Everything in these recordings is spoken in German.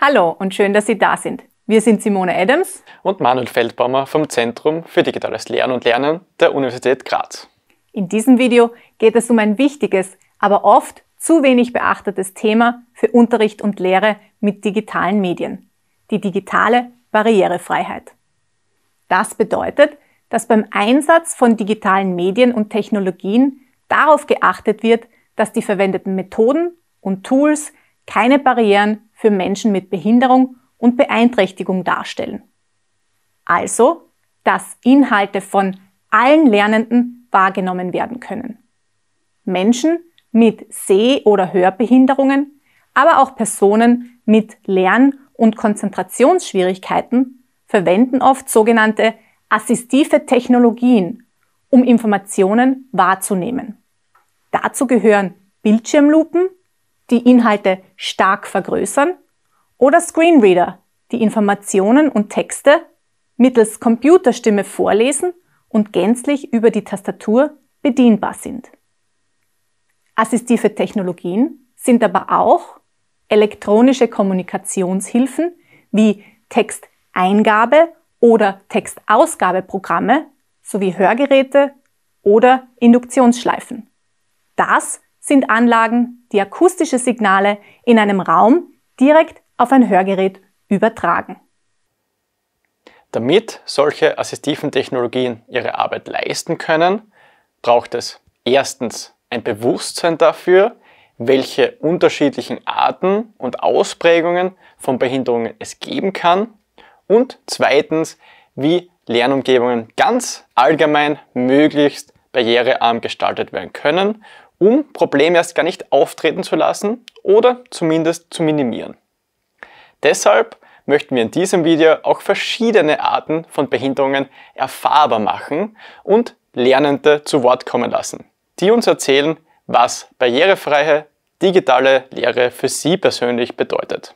Hallo und schön, dass Sie da sind. Wir sind Simone Adams und Manuel Feldbaumer vom Zentrum für digitales Lernen und Lernen der Universität Graz. In diesem Video geht es um ein wichtiges, aber oft zu wenig beachtetes Thema für Unterricht und Lehre mit digitalen Medien, die digitale Barrierefreiheit. Das bedeutet, dass beim Einsatz von digitalen Medien und Technologien darauf geachtet wird, dass die verwendeten Methoden und Tools keine Barrieren für Menschen mit Behinderung und Beeinträchtigung darstellen. Also, dass Inhalte von allen Lernenden wahrgenommen werden können. Menschen mit Seh- oder Hörbehinderungen, aber auch Personen mit Lern- und Konzentrationsschwierigkeiten verwenden oft sogenannte assistive Technologien, um Informationen wahrzunehmen. Dazu gehören Bildschirmlupen, die Inhalte stark vergrößern oder Screenreader, die Informationen und Texte mittels Computerstimme vorlesen und gänzlich über die Tastatur bedienbar sind. Assistive Technologien sind aber auch elektronische Kommunikationshilfen wie Texteingabe oder Textausgabeprogramme sowie Hörgeräte oder Induktionsschleifen. Das sind Anlagen, die akustische Signale in einem Raum direkt auf ein Hörgerät übertragen. Damit solche assistiven Technologien ihre Arbeit leisten können, braucht es erstens ein Bewusstsein dafür, welche unterschiedlichen Arten und Ausprägungen von Behinderungen es geben kann und zweitens, wie Lernumgebungen ganz allgemein möglichst barrierearm gestaltet werden können um Probleme erst gar nicht auftreten zu lassen oder zumindest zu minimieren. Deshalb möchten wir in diesem Video auch verschiedene Arten von Behinderungen erfahrbar machen und Lernende zu Wort kommen lassen, die uns erzählen, was barrierefreie digitale Lehre für sie persönlich bedeutet.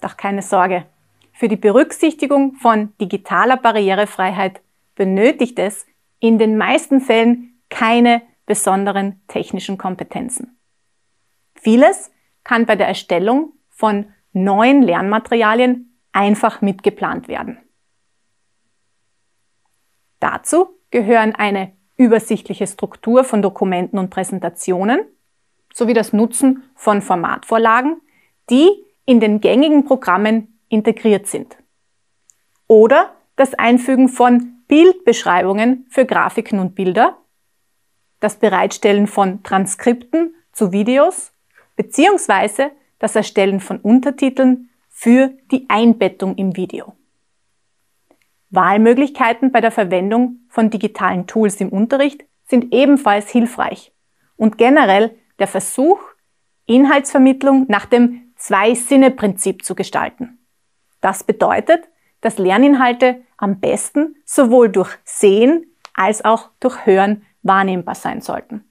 Doch keine Sorge, für die Berücksichtigung von digitaler Barrierefreiheit benötigt es in den meisten Fällen keine besonderen technischen Kompetenzen. Vieles kann bei der Erstellung von neuen Lernmaterialien einfach mitgeplant werden. Dazu gehören eine übersichtliche Struktur von Dokumenten und Präsentationen sowie das Nutzen von Formatvorlagen, die in den gängigen Programmen integriert sind. Oder das Einfügen von Bildbeschreibungen für Grafiken und Bilder das Bereitstellen von Transkripten zu Videos beziehungsweise das Erstellen von Untertiteln für die Einbettung im Video. Wahlmöglichkeiten bei der Verwendung von digitalen Tools im Unterricht sind ebenfalls hilfreich und generell der Versuch, Inhaltsvermittlung nach dem Zwei-Sinne-Prinzip zu gestalten. Das bedeutet, dass Lerninhalte am besten sowohl durch Sehen als auch durch Hören wahrnehmbar sein sollten.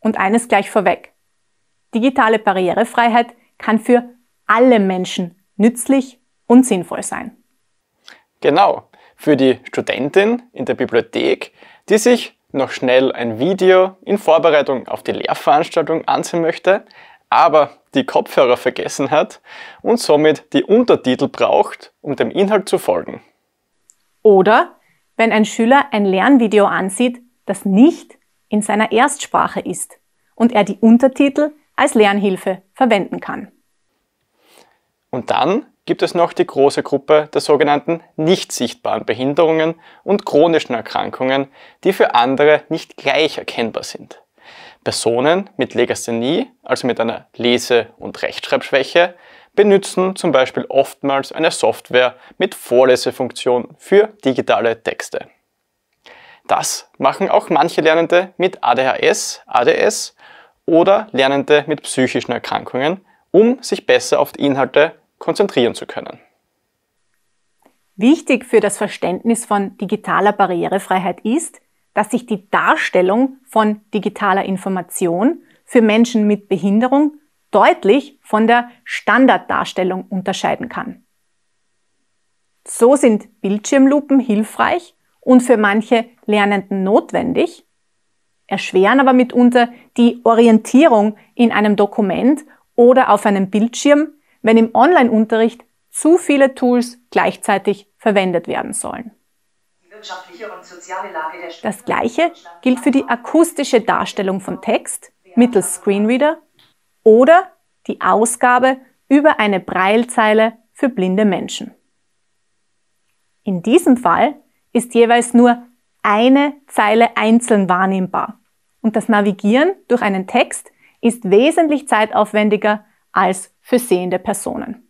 Und eines gleich vorweg. Digitale Barrierefreiheit kann für alle Menschen nützlich und sinnvoll sein. Genau, für die Studentin in der Bibliothek, die sich noch schnell ein Video in Vorbereitung auf die Lehrveranstaltung ansehen möchte, aber die Kopfhörer vergessen hat und somit die Untertitel braucht, um dem Inhalt zu folgen. Oder wenn ein Schüler ein Lernvideo ansieht, das nicht in seiner Erstsprache ist und er die Untertitel als Lernhilfe verwenden kann. Und dann gibt es noch die große Gruppe der sogenannten nicht sichtbaren Behinderungen und chronischen Erkrankungen, die für andere nicht gleich erkennbar sind. Personen mit Legasthenie, also mit einer Lese- und Rechtschreibschwäche, benutzen zum Beispiel oftmals eine Software mit Vorlesefunktion für digitale Texte. Das machen auch manche Lernende mit ADHS, ADS oder Lernende mit psychischen Erkrankungen, um sich besser auf die Inhalte konzentrieren zu können. Wichtig für das Verständnis von digitaler Barrierefreiheit ist, dass sich die Darstellung von digitaler Information für Menschen mit Behinderung deutlich von der Standarddarstellung unterscheiden kann. So sind Bildschirmlupen hilfreich, und für manche Lernenden notwendig, erschweren aber mitunter die Orientierung in einem Dokument oder auf einem Bildschirm, wenn im Online-Unterricht zu viele Tools gleichzeitig verwendet werden sollen. Das gleiche gilt für die akustische Darstellung von Text mittels Screenreader oder die Ausgabe über eine Breilzeile für blinde Menschen. In diesem Fall ist jeweils nur eine Zeile einzeln wahrnehmbar. Und das Navigieren durch einen Text ist wesentlich zeitaufwendiger als für sehende Personen.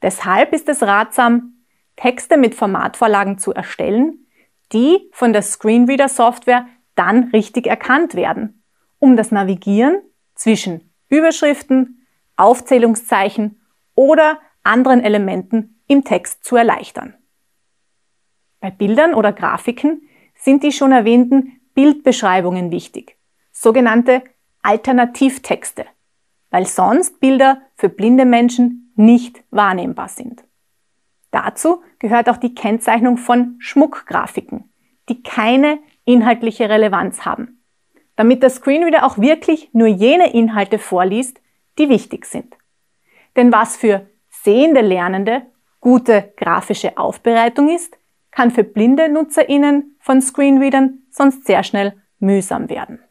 Deshalb ist es ratsam, Texte mit Formatvorlagen zu erstellen, die von der Screenreader-Software dann richtig erkannt werden, um das Navigieren zwischen Überschriften, Aufzählungszeichen oder anderen Elementen im Text zu erleichtern. Bei Bildern oder Grafiken sind die schon erwähnten Bildbeschreibungen wichtig, sogenannte Alternativtexte, weil sonst Bilder für blinde Menschen nicht wahrnehmbar sind. Dazu gehört auch die Kennzeichnung von Schmuckgrafiken, die keine inhaltliche Relevanz haben, damit der Screenreader auch wirklich nur jene Inhalte vorliest, die wichtig sind. Denn was für sehende Lernende gute grafische Aufbereitung ist, kann für blinde NutzerInnen von Screenreadern sonst sehr schnell mühsam werden.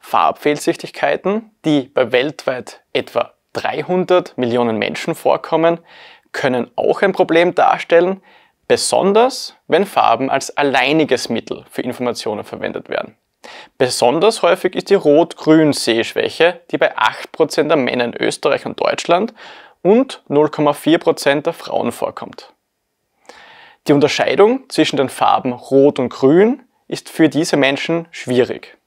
Farbfehlsichtigkeiten, die bei weltweit etwa 300 Millionen Menschen vorkommen, können auch ein Problem darstellen, besonders wenn Farben als alleiniges Mittel für Informationen verwendet werden. Besonders häufig ist die Rot-Grün-Sehschwäche, die bei 8% der Männer in Österreich und Deutschland und 0,4% der Frauen vorkommt. Die Unterscheidung zwischen den Farben Rot und Grün ist für diese Menschen schwierig.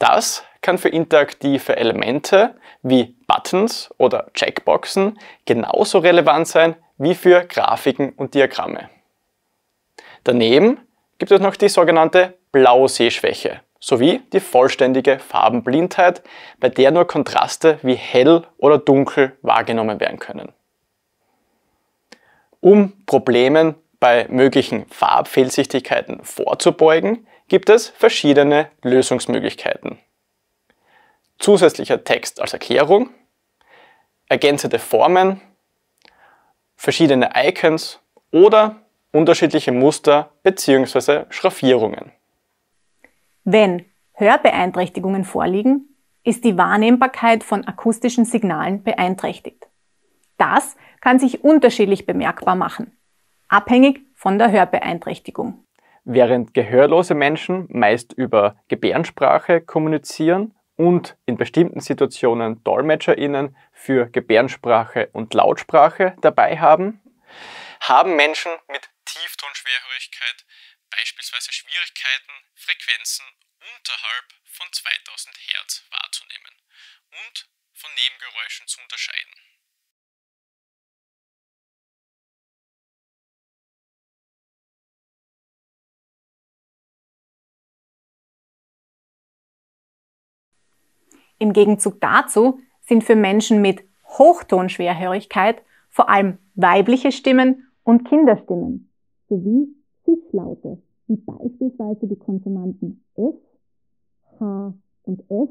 Das kann für interaktive Elemente wie Buttons oder Checkboxen genauso relevant sein wie für Grafiken und Diagramme. Daneben gibt es noch die sogenannte Blausehschwäche sowie die vollständige Farbenblindheit, bei der nur Kontraste wie hell oder dunkel wahrgenommen werden können. Um Problemen bei möglichen Farbfehlsichtigkeiten vorzubeugen, gibt es verschiedene Lösungsmöglichkeiten. Zusätzlicher Text als Erklärung, ergänzende Formen, verschiedene Icons oder unterschiedliche Muster bzw. Schraffierungen. Wenn Hörbeeinträchtigungen vorliegen, ist die Wahrnehmbarkeit von akustischen Signalen beeinträchtigt. Das kann sich unterschiedlich bemerkbar machen, abhängig von der Hörbeeinträchtigung. Während gehörlose Menschen meist über Gebärdensprache kommunizieren und in bestimmten Situationen DolmetscherInnen für Gebärdensprache und Lautsprache dabei haben, haben Menschen mit Tieftonschwerhörigkeit beispielsweise Schwierigkeiten, Frequenzen unterhalb von 2000 Hertz wahrzunehmen und von Nebengeräuschen zu unterscheiden. Im Gegenzug dazu sind für Menschen mit Hochtonschwerhörigkeit vor allem weibliche Stimmen und Kinderstimmen sowie Sis-Laute, wie beispielsweise die Konsonanten S, H und F,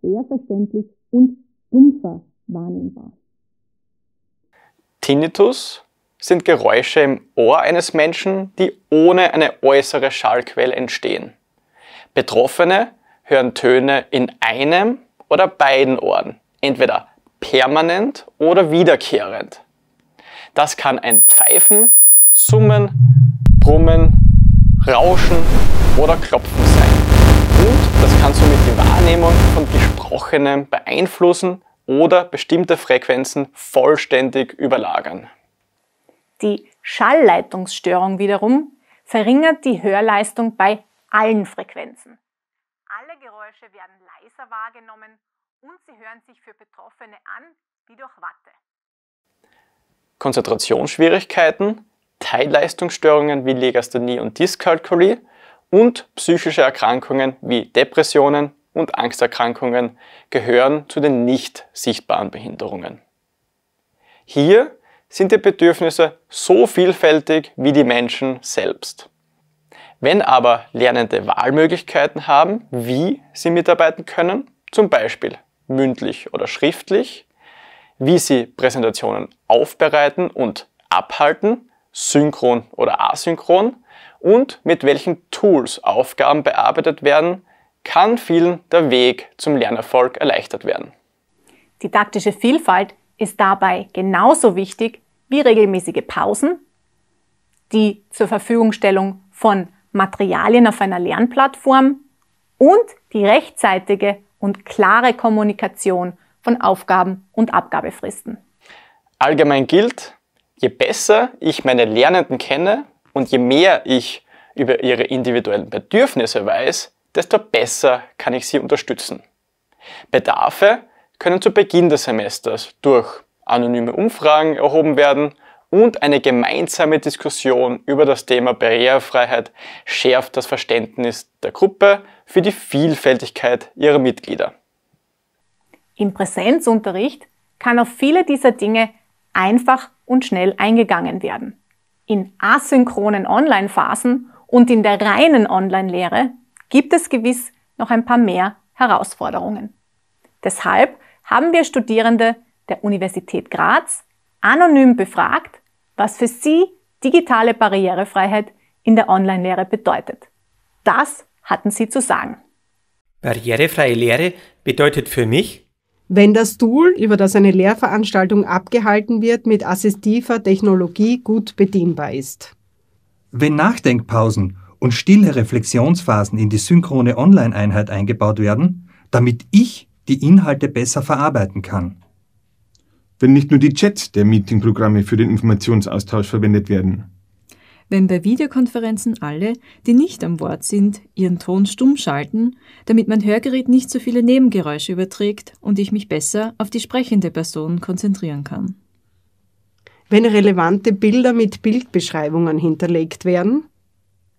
schwer verständlich und dumpfer wahrnehmbar. Tinnitus sind Geräusche im Ohr eines Menschen, die ohne eine äußere Schallquelle entstehen. Betroffene hören Töne in einem oder beiden Ohren, entweder permanent oder wiederkehrend. Das kann ein Pfeifen, Summen, Brummen, Rauschen oder Klopfen sein. Und das kann somit die Wahrnehmung von Gesprochenem beeinflussen oder bestimmte Frequenzen vollständig überlagern. Die Schallleitungsstörung wiederum verringert die Hörleistung bei allen Frequenzen. Alle Geräusche werden leiser wahrgenommen und sie hören sich für Betroffene an wie durch Watte. Konzentrationsschwierigkeiten, Teilleistungsstörungen wie Legasthenie und Dyskalkulie und psychische Erkrankungen wie Depressionen und Angsterkrankungen gehören zu den nicht sichtbaren Behinderungen. Hier sind die Bedürfnisse so vielfältig wie die Menschen selbst. Wenn aber Lernende Wahlmöglichkeiten haben, wie sie mitarbeiten können, zum Beispiel mündlich oder schriftlich, wie sie Präsentationen aufbereiten und abhalten, synchron oder asynchron und mit welchen Tools Aufgaben bearbeitet werden, kann vielen der Weg zum Lernerfolg erleichtert werden. Didaktische Vielfalt ist dabei genauso wichtig wie regelmäßige Pausen, die zur Verfügungstellung von Materialien auf einer Lernplattform und die rechtzeitige und klare Kommunikation von Aufgaben und Abgabefristen. Allgemein gilt, je besser ich meine Lernenden kenne und je mehr ich über ihre individuellen Bedürfnisse weiß, desto besser kann ich sie unterstützen. Bedarfe können zu Beginn des Semesters durch anonyme Umfragen erhoben werden und eine gemeinsame Diskussion über das Thema Barrierefreiheit schärft das Verständnis der Gruppe für die Vielfältigkeit ihrer Mitglieder. Im Präsenzunterricht kann auf viele dieser Dinge einfach und schnell eingegangen werden. In asynchronen Online-Phasen und in der reinen Online-Lehre gibt es gewiss noch ein paar mehr Herausforderungen. Deshalb haben wir Studierende der Universität Graz anonym befragt, was für Sie digitale Barrierefreiheit in der Online-Lehre bedeutet. Das hatten Sie zu sagen. Barrierefreie Lehre bedeutet für mich, wenn das Tool, über das eine Lehrveranstaltung abgehalten wird, mit assistiver Technologie gut bedienbar ist. Wenn Nachdenkpausen und stille Reflexionsphasen in die synchrone Online-Einheit eingebaut werden, damit ich die Inhalte besser verarbeiten kann wenn nicht nur die Chats der Meetingprogramme für den Informationsaustausch verwendet werden? Wenn bei Videokonferenzen alle, die nicht am Wort sind, ihren Ton stumm schalten, damit mein Hörgerät nicht so viele Nebengeräusche überträgt und ich mich besser auf die sprechende Person konzentrieren kann. Wenn relevante Bilder mit Bildbeschreibungen hinterlegt werden,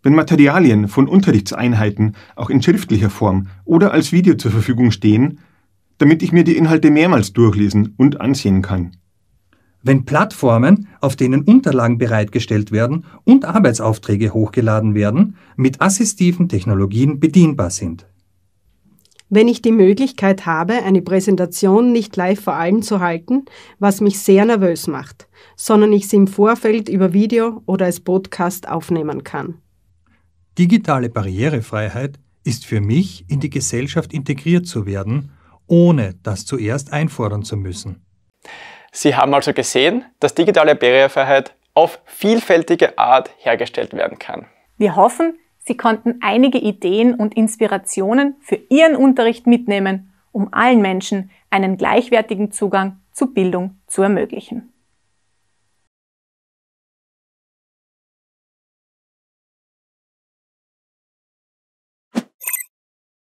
wenn Materialien von Unterrichtseinheiten auch in schriftlicher Form oder als Video zur Verfügung stehen, damit ich mir die Inhalte mehrmals durchlesen und ansehen kann. Wenn Plattformen, auf denen Unterlagen bereitgestellt werden und Arbeitsaufträge hochgeladen werden, mit assistiven Technologien bedienbar sind. Wenn ich die Möglichkeit habe, eine Präsentation nicht live vor allem zu halten, was mich sehr nervös macht, sondern ich sie im Vorfeld über Video oder als Podcast aufnehmen kann. Digitale Barrierefreiheit ist für mich, in die Gesellschaft integriert zu werden ohne das zuerst einfordern zu müssen. Sie haben also gesehen, dass digitale Barrierefreiheit auf vielfältige Art hergestellt werden kann. Wir hoffen, Sie konnten einige Ideen und Inspirationen für Ihren Unterricht mitnehmen, um allen Menschen einen gleichwertigen Zugang zu Bildung zu ermöglichen.